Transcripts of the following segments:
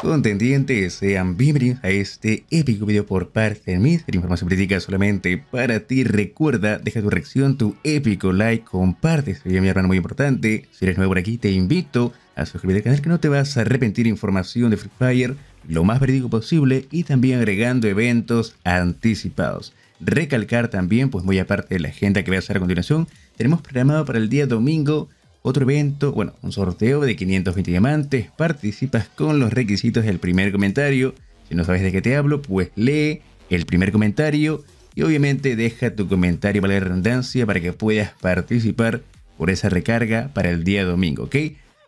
Contendientes, sean bienvenidos a este épico video por parte de mí. Información crítica solamente para ti. Recuerda, deja tu reacción, tu épico like, comparte este mi hermano, muy importante. Si eres nuevo por aquí, te invito a suscribirte al canal que no te vas a arrepentir. Información de Free Fire lo más verídico posible y también agregando eventos anticipados. Recalcar también, pues muy aparte de la agenda que voy a hacer a continuación, tenemos programado para el día domingo otro evento, bueno, un sorteo de 520 diamantes, participas con los requisitos del primer comentario, si no sabes de qué te hablo, pues lee el primer comentario y obviamente deja tu comentario para la redundancia para que puedas participar por esa recarga para el día domingo, ¿ok?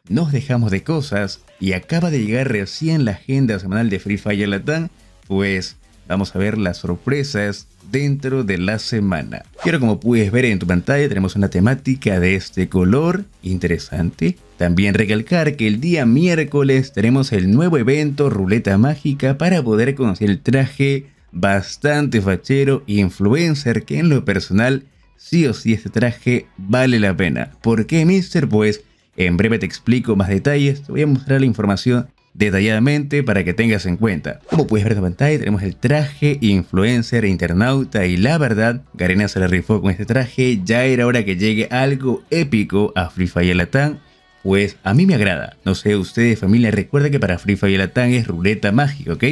Nos dejamos de cosas y acaba de llegar recién la agenda semanal de Free Fire Latam, pues vamos a ver las sorpresas dentro de la semana. Pero como puedes ver en tu pantalla tenemos una temática de este color interesante. También recalcar que el día miércoles tenemos el nuevo evento Ruleta Mágica para poder conocer el traje bastante fachero influencer que en lo personal sí o sí este traje vale la pena. ¿Por qué Mister? Pues en breve te explico más detalles, te voy a mostrar la información detalladamente para que tengas en cuenta. Como puedes ver en la pantalla tenemos el traje influencer, internauta y la verdad Garena se la rifó con este traje, ya era hora que llegue algo épico a Free Fire Latam pues a mí me agrada. No sé, ustedes familia, recuerda que para Free Fire Latam es ruleta mágica, ¿ok?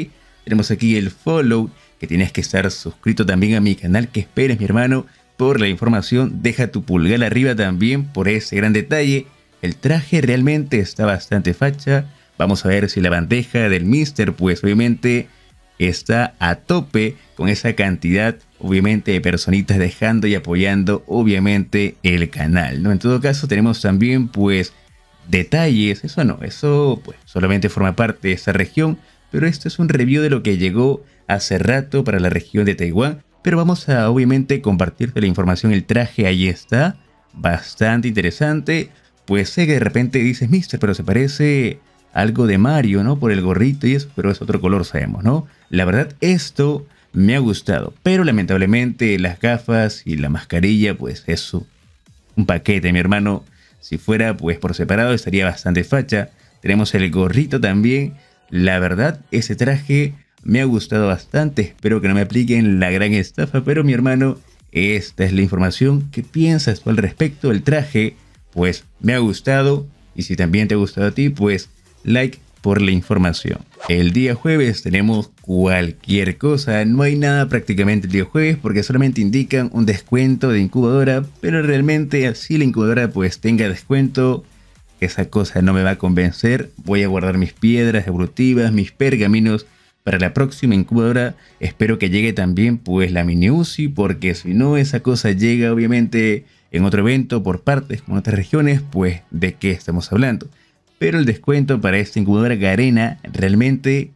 Tenemos aquí el follow, que tienes que estar suscrito también a mi canal, que esperes mi hermano por la información. Deja tu pulgar arriba también por ese gran detalle. El traje realmente está bastante facha. Vamos a ver si la bandeja del Mister, pues obviamente está a tope con esa cantidad, obviamente, de personitas dejando y apoyando, obviamente, el canal, ¿no? En todo caso, tenemos también, pues, detalles, eso no, eso, pues, solamente forma parte de esta región, pero esto es un review de lo que llegó hace rato para la región de Taiwán, pero vamos a, obviamente, compartirte la información, el traje ahí está, bastante interesante, pues sé que de repente dices, mister, pero se parece algo de Mario, ¿no? Por el gorrito y eso, pero es otro color, sabemos, ¿no? La verdad, esto me ha gustado, pero lamentablemente las gafas y la mascarilla, pues eso, un paquete, mi hermano. Si fuera pues por separado estaría bastante facha. Tenemos el gorrito también. La verdad, ese traje me ha gustado bastante. Espero que no me apliquen la gran estafa, pero mi hermano, esta es la información. ¿Qué piensas tú al respecto del traje? Pues me ha gustado. Y si también te ha gustado a ti, pues like por la información. El día jueves tenemos cualquier cosa, no hay nada prácticamente el día jueves porque solamente indican un descuento de incubadora, pero realmente así la incubadora pues tenga descuento, esa cosa no me va a convencer, voy a guardar mis piedras evolutivas, mis pergaminos para la próxima incubadora, espero que llegue también pues la mini UCI porque si no esa cosa llega obviamente en otro evento por partes con otras regiones, pues de qué estamos hablando pero el descuento para esta incubadora Garena realmente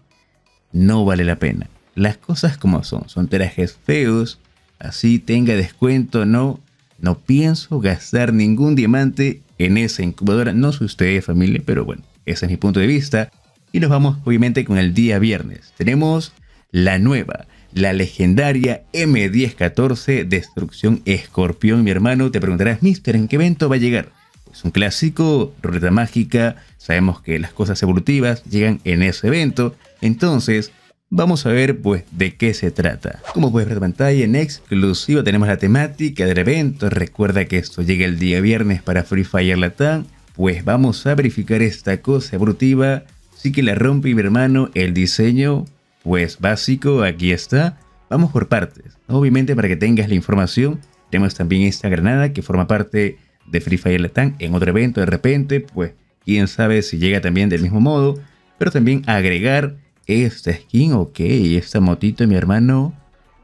no vale la pena. Las cosas como son, son trajes feos, así tenga descuento no, no pienso gastar ningún diamante en esa incubadora. No sé ustedes familia, pero bueno, ese es mi punto de vista. Y nos vamos obviamente con el día viernes. Tenemos la nueva, la legendaria M1014 Destrucción Escorpión. Mi hermano, te preguntarás, Mister, ¿en qué evento va a llegar? es un clásico, ruleta mágica, sabemos que las cosas evolutivas llegan en ese evento, entonces vamos a ver pues de qué se trata. Como puedes ver en pantalla, en exclusiva tenemos la temática del evento, recuerda que esto llega el día viernes para Free Fire Latam, pues vamos a verificar esta cosa evolutiva, sí que la rompe mi hermano, el diseño pues básico, aquí está. Vamos por partes, obviamente para que tengas la información, tenemos también esta granada que forma parte de Free Fire están en otro evento de repente, pues quién sabe si llega también del mismo modo, pero también agregar esta skin, ok, esta motito, mi hermano,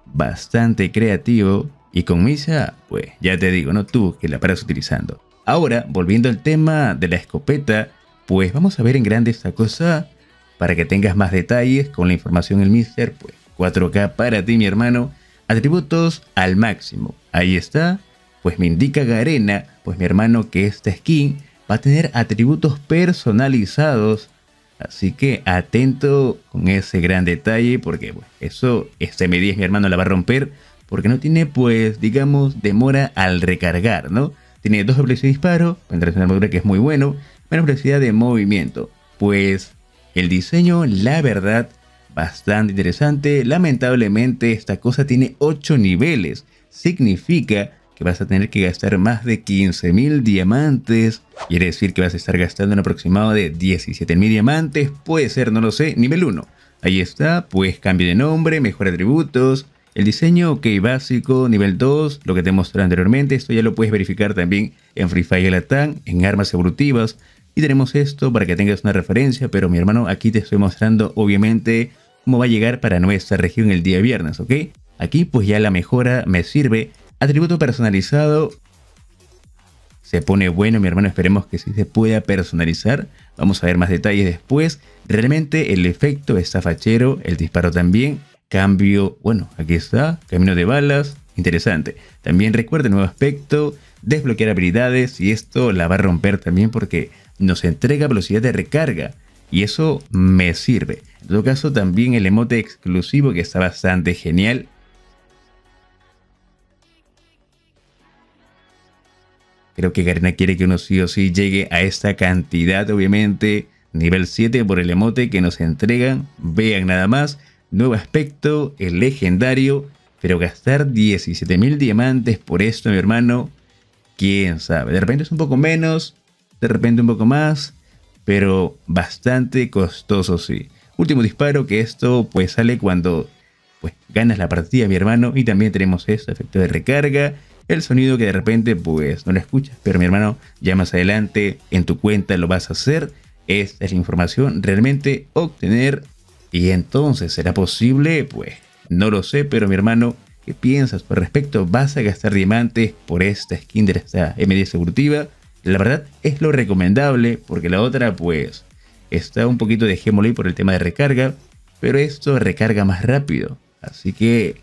bastante creativo y con misa, pues ya te digo, no tú que la paras utilizando. Ahora, volviendo al tema de la escopeta, pues vamos a ver en grande esta cosa para que tengas más detalles con la información el Mister, pues 4K para ti, mi hermano, atributos al máximo. Ahí está, pues me indica Garena, pues mi hermano que esta skin va a tener atributos personalizados. Así que atento con ese gran detalle porque pues eso, este M10 mi hermano la va a romper porque no tiene pues digamos demora al recargar, ¿no? Tiene dos velocidades de disparo, tendrás una armadura que es muy bueno, menos velocidad de movimiento. Pues el diseño, la verdad, bastante interesante. Lamentablemente esta cosa tiene 8 niveles. Significa que vas a tener que gastar más de 15 mil diamantes. Quiere decir que vas a estar gastando un aproximado de 17 mil diamantes. Puede ser, no lo sé, nivel 1. Ahí está, pues cambio de nombre, mejor atributos. El diseño, ok, básico, nivel 2, lo que te mostré anteriormente, esto ya lo puedes verificar también en Free Fire Latam, en armas evolutivas. Y tenemos esto para que tengas una referencia, pero mi hermano, aquí te estoy mostrando obviamente cómo va a llegar para nuestra región el día viernes, ¿ok? Aquí pues ya la mejora me sirve Atributo personalizado. Se pone bueno, mi hermano. Esperemos que sí se pueda personalizar. Vamos a ver más detalles después. Realmente el efecto está fachero. El disparo también. Cambio. Bueno, aquí está. Camino de balas. Interesante. También recuerda nuevo aspecto. Desbloquear habilidades. Y esto la va a romper también porque nos entrega velocidad de recarga. Y eso me sirve. En todo caso, también el emote exclusivo que está bastante genial. Creo que Karina quiere que uno sí o sí llegue a esta cantidad, obviamente. Nivel 7 por el emote que nos entregan. Vean nada más. Nuevo aspecto, el legendario. Pero gastar 17.000 diamantes por esto, mi hermano. Quién sabe. De repente es un poco menos. De repente un poco más. Pero bastante costoso, sí. Último disparo que esto pues sale cuando pues ganas la partida, mi hermano. Y también tenemos este efecto de recarga el sonido que de repente pues no lo escuchas. Pero mi hermano, ya más adelante en tu cuenta lo vas a hacer. Esta es la información realmente obtener. Y entonces, ¿será posible? Pues no lo sé, pero mi hermano, ¿qué piensas Por respecto? ¿Vas a gastar diamantes por esta skin de esta M10 La verdad es lo recomendable, porque la otra pues está un poquito de por el tema de recarga, pero esto recarga más rápido. Así que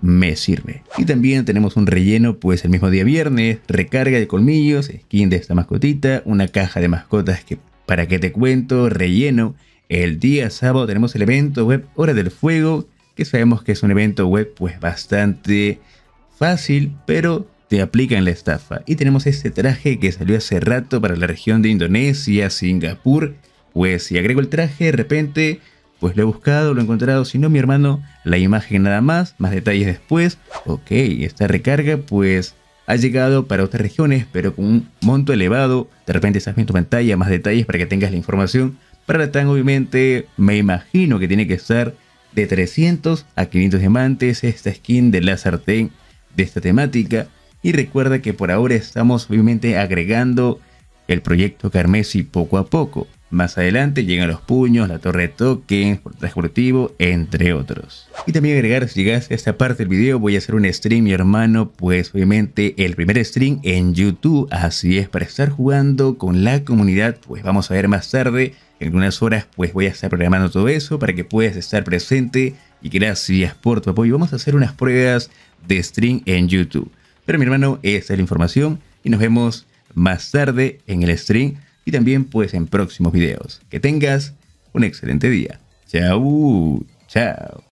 me sirve. Y también tenemos un relleno, pues el mismo día viernes, recarga de colmillos, skin de esta mascotita, una caja de mascotas que para que te cuento, relleno. El día sábado tenemos el evento web Hora del Fuego, que sabemos que es un evento web pues bastante fácil, pero te aplican la estafa. Y tenemos este traje que salió hace rato para la región de Indonesia, Singapur. Pues si agrego el traje, de repente pues lo he buscado, lo he encontrado. Si no, mi hermano, la imagen nada más, más detalles después. Ok, esta recarga pues ha llegado para otras regiones, pero con un monto elevado. De repente estás viendo pantalla, más detalles para que tengas la información. Para la TAN obviamente me imagino que tiene que estar de 300 a 500 diamantes esta skin de la sartén de esta temática. Y recuerda que por ahora estamos obviamente agregando el proyecto Carmesi poco a poco. Más adelante llegan los puños, la torre de tokens, entre otros. Y también agregar, si llegas a esta parte del video, voy a hacer un stream, mi hermano, pues obviamente el primer stream en YouTube, así es, para estar jugando con la comunidad, pues vamos a ver más tarde, en algunas horas, pues voy a estar programando todo eso para que puedas estar presente y gracias por tu apoyo. Vamos a hacer unas pruebas de stream en YouTube. Pero mi hermano, esta es la información y nos vemos más tarde en el stream y también pues en próximos videos. Que tengas un excelente día. Chao, chao.